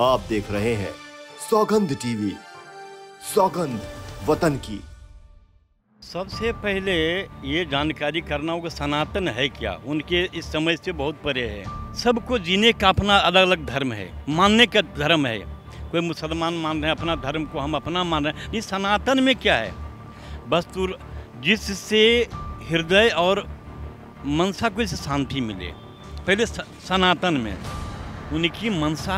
आप देख रहे हैं सौगंध टीवी सौगंध वतन की सबसे पहले ये जानकारी करना होगा सनातन है क्या उनके इस समय से बहुत परे है सबको जीने का अपना अलग अलग धर्म है मानने का धर्म है कोई मुसलमान मान रहे हैं अपना धर्म को हम अपना मान रहे हैं ये सनातन में क्या है वस्तु जिससे हृदय और मनसा को इसे शांति मिले पहले सनातन में उनकी मनसा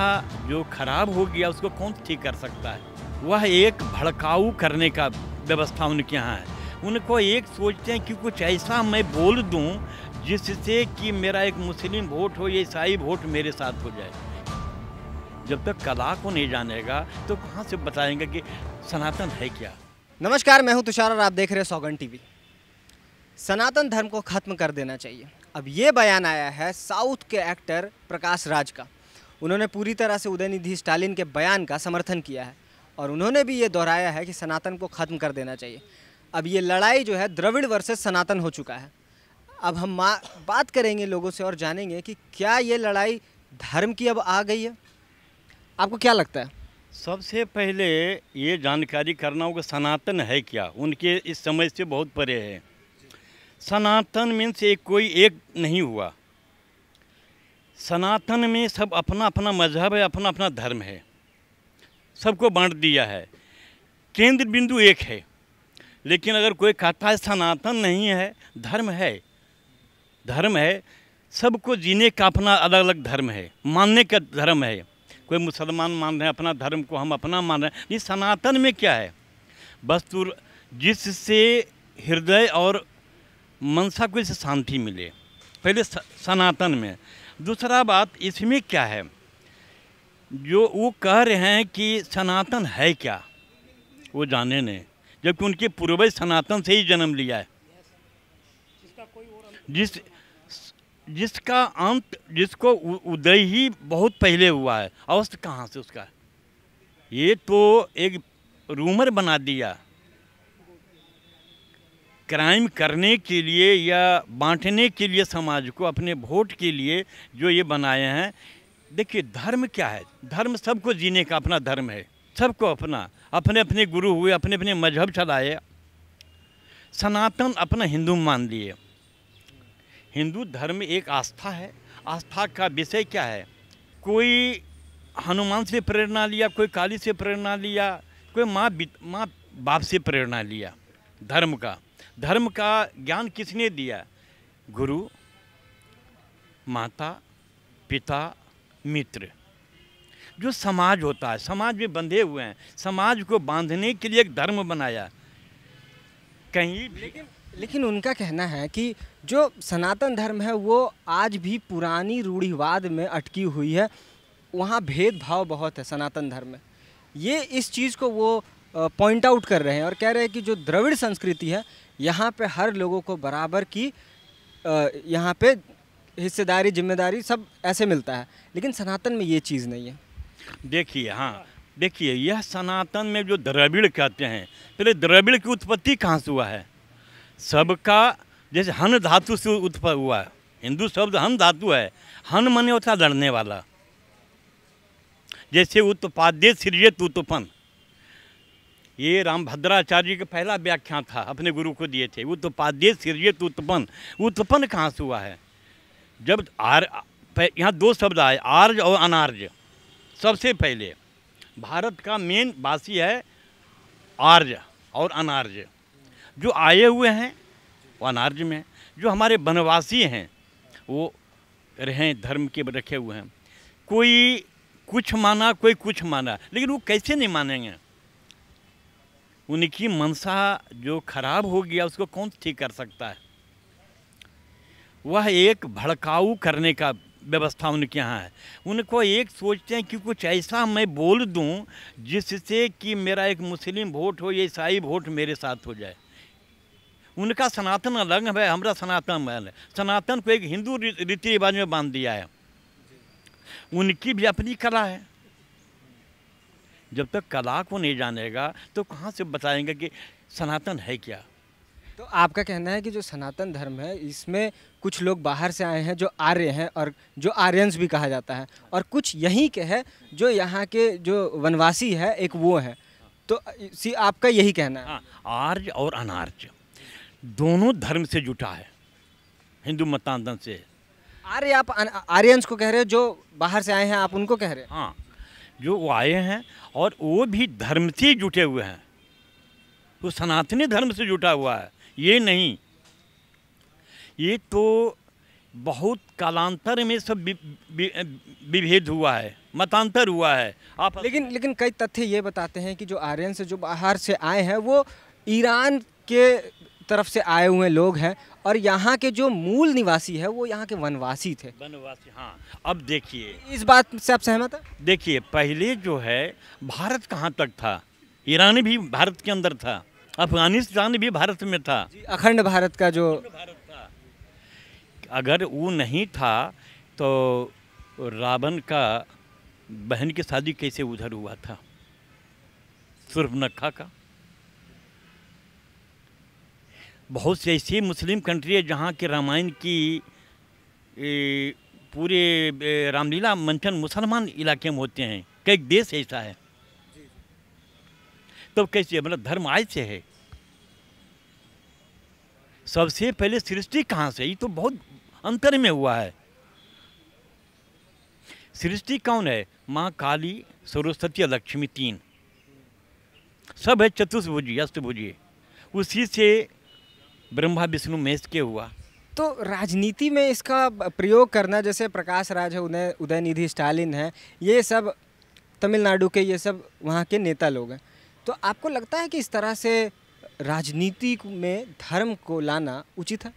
जो खराब हो गया उसको कौन ठीक कर सकता है वह एक भड़काऊ करने का व्यवस्था उनके यहाँ है उनको एक सोचते हैं कि कुछ ऐसा मैं बोल दूं जिससे कि मेरा एक मुस्लिम वोट हो या ईसाई वोट मेरे साथ हो जाए जब तक कला को नहीं जानेगा तो कहाँ से बताएंगे कि सनातन है क्या नमस्कार मैं हूँ तुषार और आप देख रहे हैं सौगन टीवी सनातन धर्म को ख़त्म कर देना चाहिए अब ये बयान आया है साउथ के एक्टर प्रकाश राज का उन्होंने पूरी तरह से उदयनिधि स्टालिन के बयान का समर्थन किया है और उन्होंने भी ये दोहराया है कि सनातन को ख़त्म कर देना चाहिए अब ये लड़ाई जो है द्रविड़ वर्सेज सनातन हो चुका है अब हम बात करेंगे लोगों से और जानेंगे कि क्या ये लड़ाई धर्म की अब आ गई है आपको क्या लगता है सबसे पहले ये जानकारी करना होगा सनातन है क्या उनके इस समझ से बहुत परे है सनातन मीन्स एक कोई एक नहीं हुआ सनातन में सब अपना अपना मजहब है अपना अपना धर्म है सबको बांट दिया है केंद्र बिंदु एक है लेकिन अगर कोई कहता है सनातन नहीं है धर्म है धर्म है सबको जीने का अपना अलग अलग धर्म है मानने का धर्म है कोई मुसलमान मान रहे हैं अपना धर्म को हम अपना मान रहे हैं ये सनातन में क्या है वस्तु जिससे हृदय और मनसा को इसे शांति मिले पहले सनातन में दूसरा बात इसमें क्या है जो वो कह रहे हैं कि सनातन है क्या वो जाने नहीं जबकि उनके पूर्वज सनातन से ही जन्म लिया है जिस जिसका अंत जिसको उदय ही बहुत पहले हुआ है अवस्थ कहाँ से उसका ये तो एक रूमर बना दिया क्राइम करने के लिए या बांटने के लिए समाज को अपने वोट के लिए जो ये बनाए हैं देखिए धर्म क्या है धर्म सबको जीने का अपना धर्म है सबको अपना अपने अपने गुरु हुए अपने अपने मजहब चलाए सनातन अपना हिंदू मान लिए हिंदू धर्म एक आस्था है आस्था का विषय क्या है कोई हनुमान से प्रेरणा लिया कोई काली से प्रेरणा लिया कोई माँ माँ बाप से प्रेरणा लिया धर्म का धर्म का ज्ञान किसने दिया गुरु माता पिता मित्र जो समाज होता है समाज में बंधे हुए हैं समाज को बांधने के लिए एक धर्म बनाया कहीं लेकिन लेकिन उनका कहना है कि जो सनातन धर्म है वो आज भी पुरानी रूढ़िवाद में अटकी हुई है वहाँ भेदभाव बहुत है सनातन धर्म में ये इस चीज़ को वो पॉइंट आउट कर रहे हैं और कह रहे हैं कि जो द्रविड़ संस्कृति है यहाँ पे हर लोगों को बराबर की यहाँ पे हिस्सेदारी जिम्मेदारी सब ऐसे मिलता है लेकिन सनातन में ये चीज़ नहीं है देखिए हाँ देखिए यह सनातन में जो द्रविड़ कहते हैं पहले द्रविड़ की उत्पत्ति कहाँ से हुआ है सबका जैसे हन धातु से उत्पन्न हुआ है हिंदू शब्द हन धातु है हन मने होता लड़ने वाला जैसे उत्पाद्य सृजित उत्पन्न ये राम भद्राचार्य का पहला व्याख्या था अपने गुरु को दिए थे वो तो पाद्य सिर्जित उत्पन्न उत्पन्न कहाँ से हुआ है जब आर यहाँ दो शब्द आए आर्ज और अनार्ज सबसे पहले भारत का मेन बासी है आर्ज और अनार्ज जो आए हुए हैं वो अनार्ज में जो हमारे वनवासी हैं वो रहें धर्म के रखे हुए हैं कोई कुछ माना कोई कुछ माना लेकिन वो कैसे नहीं मानेंगे उनकी मनसा जो खराब हो गया उसको कौन ठीक कर सकता है वह एक भड़काऊ करने का व्यवस्था उनके यहाँ है उनको एक सोचते हैं कि कुछ ऐसा मैं बोल दूं जिससे कि मेरा एक मुस्लिम वोट हो या ईसाई वोट मेरे साथ हो जाए उनका सनातन अलग है हमारा सनातन अलग है सनातन को एक हिंदू रीति रिवाज में बांध दिया है उनकी भी अपनी कला है जब तक कला को नहीं जानेगा तो कहाँ से बताएंगे कि सनातन है क्या तो आपका कहना है कि जो सनातन धर्म है इसमें कुछ लोग बाहर से आए हैं जो आर्य हैं और जो आर्यंस भी कहा जाता है और कुछ यहीं के हैं जो यहाँ के जो वनवासी है एक वो है तो सी आपका यही कहना है हाँ, आर्य और अनार्य दोनों धर्म से जुटा है हिंदू मतान से आर्य आप आर्यंस को कह रहे हो जो बाहर से आए हैं आप उनको कह रहे हैं हाँ जो वो आए हैं और वो भी धर्म से जुटे हुए हैं वो सनातनी धर्म से जुटा हुआ है ये नहीं ये तो बहुत कालांतर में सब विभेद हुआ है मतांतर हुआ है आप लेकिन लेकिन कई तथ्य ये बताते हैं कि जो आर्यन से जो बाहर से आए हैं वो ईरान के तरफ से आए हुए लोग हैं और यहाँ के जो मूल निवासी है वो यहाँ के वनवासी थे वनवासी हाँ अब देखिए इस बात से आप सहमत है देखिए पहले जो है भारत कहाँ तक था ईरान भी भारत के अंदर था अफगानिस्तान भी भारत में था अखंड भारत का जो अगर वो नहीं था तो रावण का बहन की शादी कैसे उधर हुआ था नखा का बहुत सी ऐसी मुस्लिम कंट्री है जहाँ के रामायण की ए, पूरे रामलीला मंचन मुसलमान इलाके में होते हैं कई देश ऐसा है तो कैसे मतलब धर्म आय से है सबसे पहले सृष्टि कहाँ से ये तो बहुत अंतर में हुआ है सृष्टि कौन है माँ काली सरस्वती लक्ष्मी तीन सब है भुजी अष्टभुजी उसी से ब्रह्मा विष्णु मेष के हुआ तो राजनीति में इसका प्रयोग करना जैसे प्रकाश राज है उदय उदयनिधि स्टालिन है ये सब तमिलनाडु के ये सब वहाँ के नेता लोग हैं तो आपको लगता है कि इस तरह से राजनीति में धर्म को लाना उचित है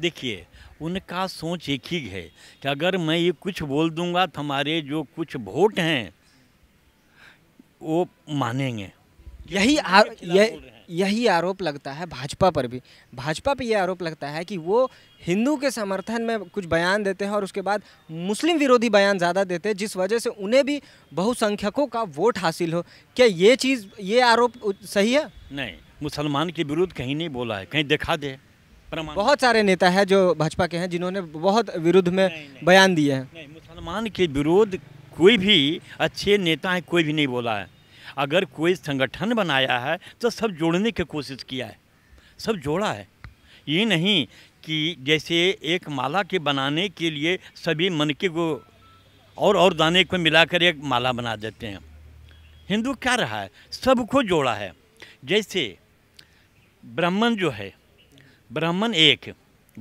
देखिए उनका सोच एक ही है कि अगर मैं ये कुछ बोल दूंगा तो हमारे जो कुछ वोट हैं वो मानेंगे यही आ, यही आरोप लगता है भाजपा पर भी भाजपा पर यह आरोप लगता है कि वो हिंदू के समर्थन में कुछ बयान देते हैं और उसके बाद मुस्लिम विरोधी बयान ज़्यादा देते हैं जिस वजह से उन्हें भी बहुसंख्यकों का वोट हासिल हो क्या ये चीज़ ये आरोप सही है नहीं मुसलमान के विरुद्ध कहीं नहीं बोला है कहीं दिखा दे बहुत सारे नेता हैं जो भाजपा के हैं जिन्होंने बहुत विरुद्ध में नहीं, नहीं, बयान दिए हैं मुसलमान के विरोध कोई भी अच्छे नेता है कोई भी नहीं बोला है अगर कोई संगठन बनाया है तो सब जोड़ने की कोशिश किया है सब जोड़ा है ये नहीं कि जैसे एक माला के बनाने के लिए सभी मन के को और और दाने को मिलाकर एक माला बना देते हैं हिंदू क्या रहा है सबको जोड़ा है जैसे ब्राह्मण जो है ब्राह्मण एक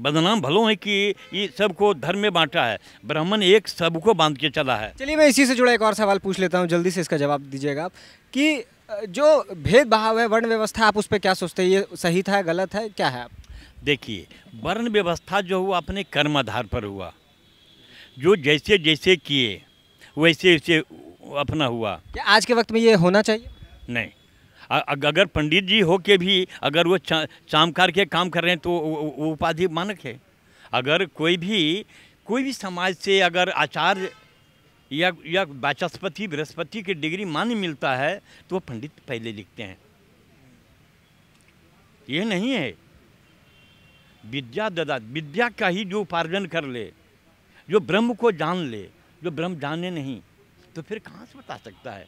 बदनाम भलो है कि ये सबको धर्म में बांटा है ब्राह्मण एक सबको बांध के चला है चलिए मैं इसी से जुड़ा एक और सवाल पूछ लेता हूँ जल्दी से इसका जवाब दीजिएगा आप कि जो भेदभाव है वर्ण व्यवस्था आप उस पर क्या सोचते हैं ये सही था गलत है क्या है आप देखिए वर्ण व्यवस्था जो हुआ अपने कर्म आधार पर हुआ जो जैसे जैसे किए वैसे वैसे अपना हुआ क्या आज के वक्त में ये होना चाहिए नहीं अगर पंडित जी हो के भी अगर वो चामकार के काम कर रहे हैं तो वो उपाधि मानक है अगर कोई भी कोई भी समाज से अगर आचार्य या या वाचस्पति बृहस्पति की डिग्री मान्य मिलता है तो वो पंडित पहले लिखते हैं ये नहीं है विद्या ददा विद्या का ही जो उपार्जन कर ले जो ब्रह्म को जान ले जो ब्रह्म जाने नहीं तो फिर कहाँ से बता सकता है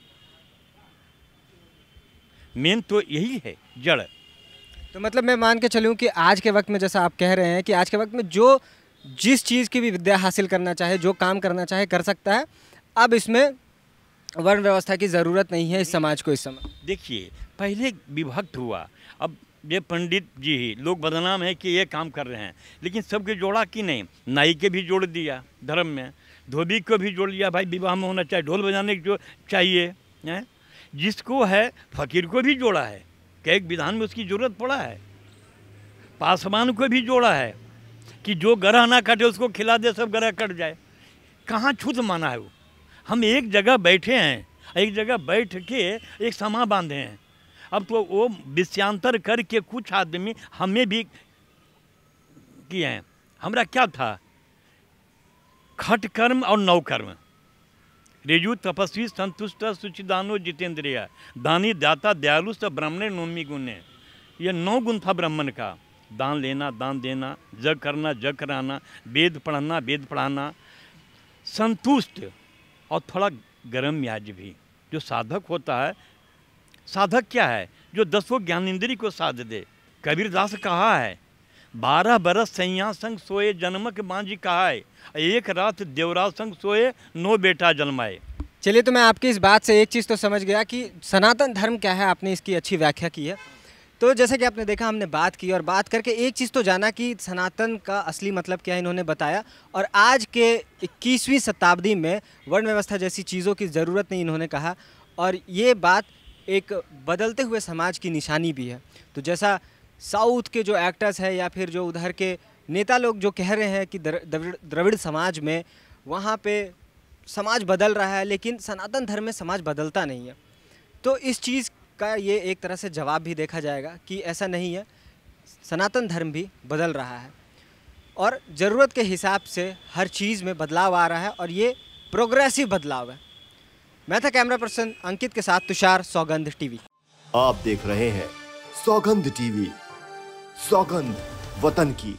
मेन तो यही है जड़ तो मतलब मैं मान के चलूँ कि आज के वक्त में जैसा आप कह रहे हैं कि आज के वक्त में जो जिस चीज़ की भी विद्या हासिल करना चाहे जो काम करना चाहे कर सकता है अब इसमें वर्ण व्यवस्था की ज़रूरत नहीं है इस समाज को इस समय देखिए पहले विभक्त हुआ अब ये पंडित जी ही लोग बदनाम है कि ये काम कर रहे हैं लेकिन सबके जोड़ा कि नहीं नाई के भी जोड़ दिया धर्म में धोबी को भी जोड़ लिया भाई विवाह में होना चाहिए ढोल बजाने की जो चाहिए है जिसको है फ़कीर को भी जोड़ा है कि एक विधान में उसकी ज़रूरत पड़ा है पासवान को भी जोड़ा है कि जो ग्रह ना कटे उसको खिला दे सब ग्रह कट जाए कहाँ छूत माना है वो हम एक जगह बैठे हैं एक जगह बैठ के एक समा बांधे हैं अब तो वो विषयांतर करके कुछ आदमी हमें भी किए हैं हमारा क्या था खट कर्म और नवकर्म रेजु तपस्वी संतुष्ट सुचिदानो जितेंद्रिय दानी दाता दयालु स ब्राह्मण नौमी गुण है यह नौ गुण था ब्राह्मण का दान लेना दान देना जग करना जग कराना वेद पढ़ना वेद पढ़ाना संतुष्ट और थोड़ा गर्म म्याज भी जो साधक होता है साधक क्या है जो दसों ज्ञानेन्द्रीय को साध दे कबीरदास कहा है बारह बरस सैया संग सोए जन्मक मांझी कहा एक रात देवराज संग सोए नो बेटा जन्माए चलिए तो मैं आपकी इस बात से एक चीज़ तो समझ गया कि सनातन धर्म क्या है आपने इसकी अच्छी व्याख्या की है तो जैसे कि आपने देखा हमने बात की और बात करके एक चीज़ तो जाना कि सनातन का असली मतलब क्या है इन्होंने बताया और आज के इक्कीसवीं शताब्दी में वर्ण व्यवस्था जैसी चीज़ों की ज़रूरत नहीं इन्होंने कहा और ये बात एक बदलते हुए समाज की निशानी भी है तो जैसा साउथ के जो एक्टर्स हैं या फिर जो उधर के नेता लोग जो कह रहे हैं कि द्रविड़ समाज में वहाँ पे समाज बदल रहा है लेकिन सनातन धर्म में समाज बदलता नहीं है तो इस चीज़ का ये एक तरह से जवाब भी देखा जाएगा कि ऐसा नहीं है सनातन धर्म भी बदल रहा है और ज़रूरत के हिसाब से हर चीज़ में बदलाव आ रहा है और ये प्रोग्रेसिव बदलाव है मैं था कैमरा पर्सन अंकित के साथ तुषार सौगंध टीवी आप देख रहे हैं सौगंध टीवी सौगंध वतन की